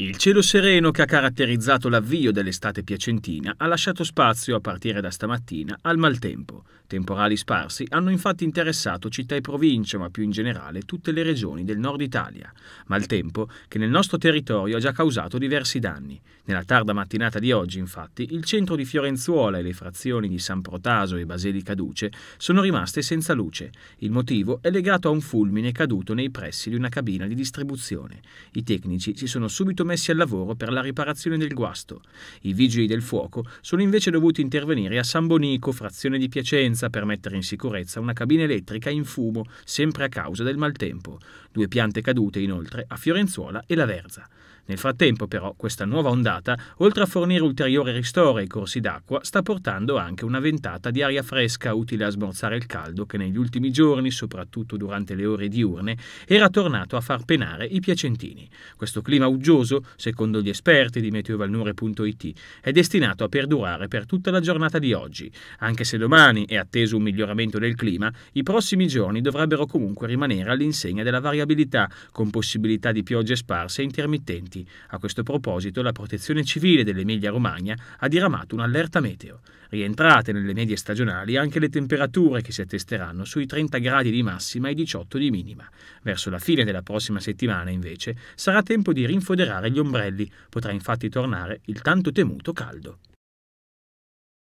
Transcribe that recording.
Il cielo sereno che ha caratterizzato l'avvio dell'estate piacentina ha lasciato spazio, a partire da stamattina, al maltempo. Temporali sparsi hanno infatti interessato città e province, ma più in generale tutte le regioni del nord Italia. Maltempo che nel nostro territorio ha già causato diversi danni. Nella tarda mattinata di oggi, infatti, il centro di Fiorenzuola e le frazioni di San Protaso e Basilica Duce sono rimaste senza luce. Il motivo è legato a un fulmine caduto nei pressi di una cabina di distribuzione. I tecnici si sono subito messi al lavoro per la riparazione del guasto. I vigili del fuoco sono invece dovuti intervenire a San Bonico, frazione di Piacenza, per mettere in sicurezza una cabina elettrica in fumo, sempre a causa del maltempo. Due piante cadute inoltre a Fiorenzuola e La Verza. Nel frattempo, però, questa nuova ondata, oltre a fornire ulteriore ristoro ai corsi d'acqua, sta portando anche una ventata di aria fresca utile a smorzare il caldo che negli ultimi giorni, soprattutto durante le ore diurne, era tornato a far penare i piacentini. Questo clima uggioso secondo gli esperti di meteovalnure.it, è destinato a perdurare per tutta la giornata di oggi, anche se domani è atteso un miglioramento del clima, i prossimi giorni dovrebbero comunque rimanere all'insegna della variabilità, con possibilità di piogge sparse e intermittenti. A questo proposito la Protezione Civile dell'Emilia-Romagna ha diramato un'allerta meteo. Rientrate nelle medie stagionali anche le temperature che si attesteranno sui 30 gradi di massima e 18 di minima. Verso la fine della prossima settimana, invece, sarà tempo di rinfoderare gli ombrelli, potrà infatti tornare il tanto temuto caldo.